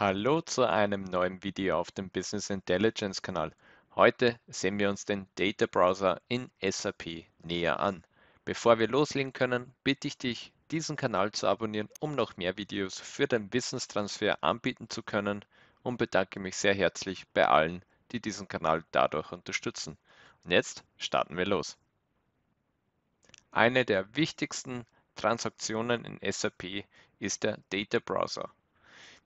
Hallo zu einem neuen Video auf dem Business Intelligence Kanal. Heute sehen wir uns den Data Browser in SAP näher an. Bevor wir loslegen können, bitte ich dich, diesen Kanal zu abonnieren, um noch mehr Videos für den Wissenstransfer anbieten zu können und bedanke mich sehr herzlich bei allen, die diesen Kanal dadurch unterstützen. Und jetzt starten wir los. Eine der wichtigsten Transaktionen in SAP ist der Data Browser.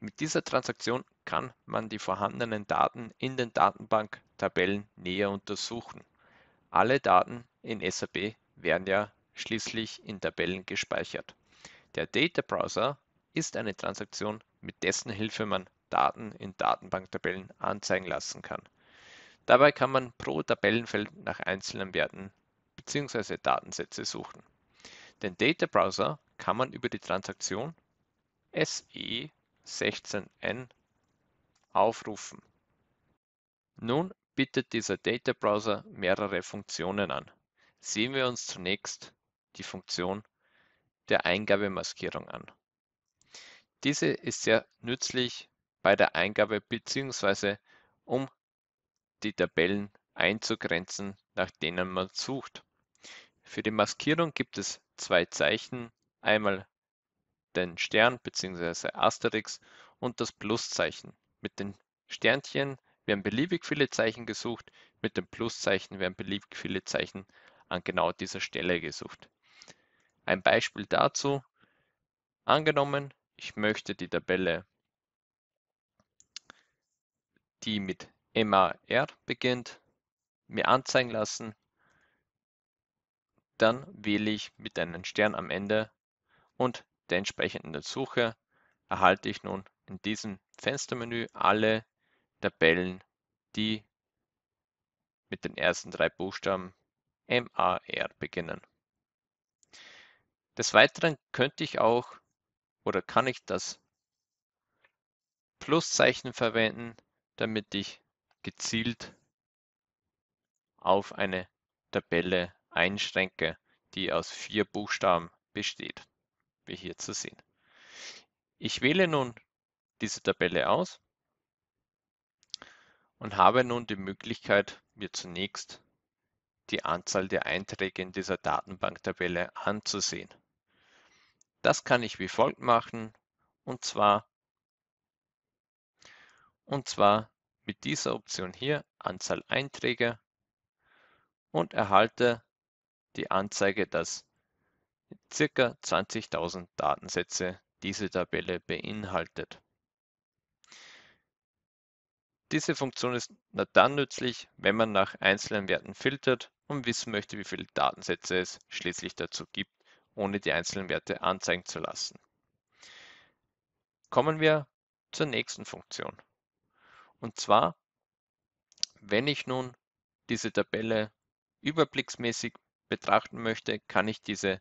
Mit dieser Transaktion kann man die vorhandenen Daten in den Datenbanktabellen näher untersuchen. Alle Daten in SAP werden ja schließlich in Tabellen gespeichert. Der Data Browser ist eine Transaktion, mit dessen Hilfe man Daten in Datenbanktabellen anzeigen lassen kann. Dabei kann man pro Tabellenfeld nach einzelnen Werten bzw. Datensätze suchen. Den Data Browser kann man über die Transaktion SE 16 n aufrufen. Nun bietet dieser Data Browser mehrere Funktionen an. Sehen wir uns zunächst die Funktion der Eingabemaskierung an. Diese ist sehr nützlich bei der Eingabe bzw. um die Tabellen einzugrenzen, nach denen man sucht. Für die Maskierung gibt es zwei Zeichen, einmal den Stern bzw. Asterix und das Pluszeichen. Mit den Sternchen werden beliebig viele Zeichen gesucht, mit dem Pluszeichen werden beliebig viele Zeichen an genau dieser Stelle gesucht. Ein Beispiel dazu, angenommen, ich möchte die Tabelle, die mit MAR beginnt, mir anzeigen lassen, dann wähle ich mit einem Stern am Ende und der entsprechenden Suche erhalte ich nun in diesem Fenstermenü alle Tabellen, die mit den ersten drei Buchstaben MAR beginnen. Des Weiteren könnte ich auch oder kann ich das Pluszeichen verwenden, damit ich gezielt auf eine Tabelle einschränke, die aus vier Buchstaben besteht wie hier zu sehen. Ich wähle nun diese Tabelle aus und habe nun die Möglichkeit, mir zunächst die Anzahl der Einträge in dieser Datenbanktabelle anzusehen. Das kann ich wie folgt machen und zwar und zwar mit dieser Option hier Anzahl Einträge und erhalte die Anzeige, dass circa 20.000 Datensätze diese Tabelle beinhaltet. Diese Funktion ist nur dann nützlich, wenn man nach einzelnen Werten filtert und wissen möchte, wie viele Datensätze es schließlich dazu gibt, ohne die einzelnen Werte anzeigen zu lassen. Kommen wir zur nächsten Funktion. Und zwar, wenn ich nun diese Tabelle überblicksmäßig betrachten möchte, kann ich diese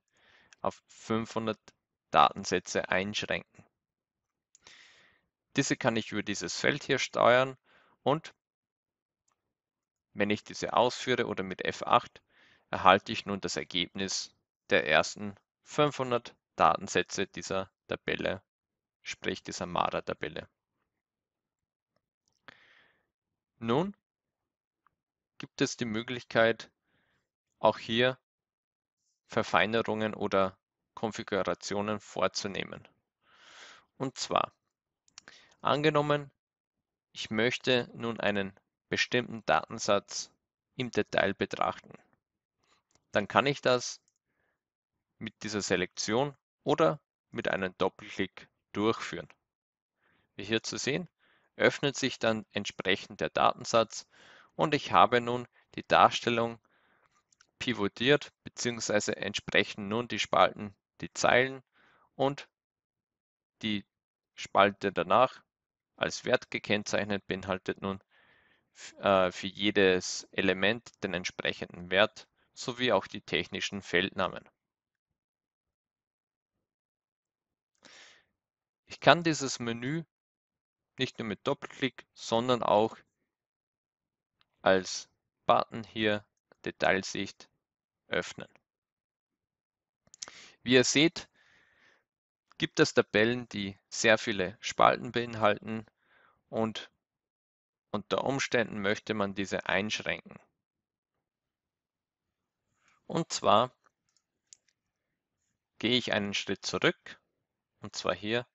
auf 500 Datensätze einschränken. Diese kann ich über dieses Feld hier steuern und wenn ich diese ausführe oder mit F8 erhalte ich nun das Ergebnis der ersten 500 Datensätze dieser Tabelle, sprich dieser Mara-Tabelle. Nun gibt es die Möglichkeit, auch hier Verfeinerungen oder Konfigurationen vorzunehmen. Und zwar, angenommen, ich möchte nun einen bestimmten Datensatz im Detail betrachten. Dann kann ich das mit dieser Selektion oder mit einem Doppelklick durchführen. Wie hier zu sehen, öffnet sich dann entsprechend der Datensatz und ich habe nun die Darstellung pivotiert beziehungsweise entsprechen nun die Spalten die Zeilen und die Spalte danach als Wert gekennzeichnet beinhaltet nun äh, für jedes Element den entsprechenden Wert sowie auch die technischen Feldnamen. Ich kann dieses Menü nicht nur mit Doppelklick, sondern auch als Button hier Detailsicht öffnen. Wie ihr seht, gibt es Tabellen, die sehr viele Spalten beinhalten und unter Umständen möchte man diese einschränken. Und zwar gehe ich einen Schritt zurück, und zwar hier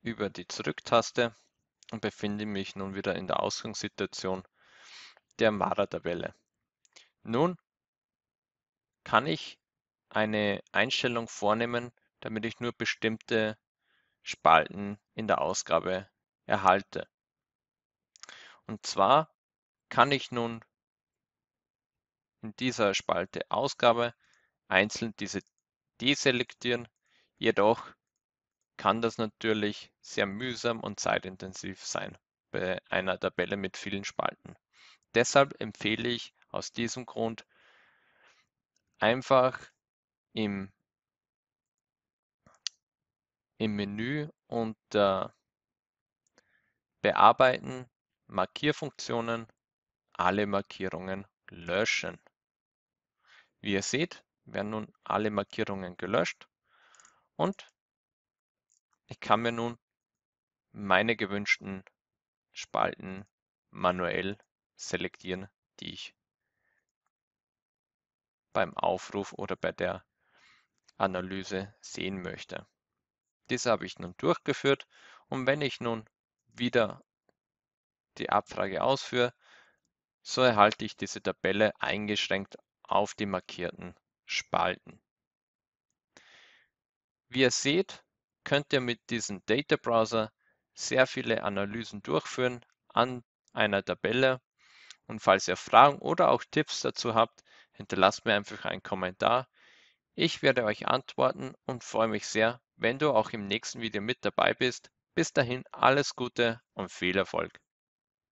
über die Zurücktaste und befinde mich nun wieder in der Ausgangssituation der Mara-Tabelle. Nun kann ich eine Einstellung vornehmen, damit ich nur bestimmte Spalten in der Ausgabe erhalte. Und zwar kann ich nun in dieser Spalte Ausgabe einzeln diese deselektieren, jedoch kann das natürlich sehr mühsam und zeitintensiv sein bei einer Tabelle mit vielen Spalten. Deshalb empfehle ich aus diesem Grund einfach im, im Menü unter äh, Bearbeiten, Markierfunktionen, alle Markierungen löschen. Wie ihr seht, werden nun alle Markierungen gelöscht und ich kann mir nun meine gewünschten Spalten manuell selektieren, die ich beim Aufruf oder bei der Analyse sehen möchte. Diese habe ich nun durchgeführt und wenn ich nun wieder die Abfrage ausführe, so erhalte ich diese Tabelle eingeschränkt auf die markierten Spalten. Wie ihr seht, könnt ihr mit diesem Data Browser sehr viele Analysen durchführen an einer Tabelle. Und falls ihr Fragen oder auch Tipps dazu habt, hinterlass mir einfach einen Kommentar. Ich werde euch antworten und freue mich sehr, wenn du auch im nächsten Video mit dabei bist. Bis dahin alles Gute und viel Erfolg.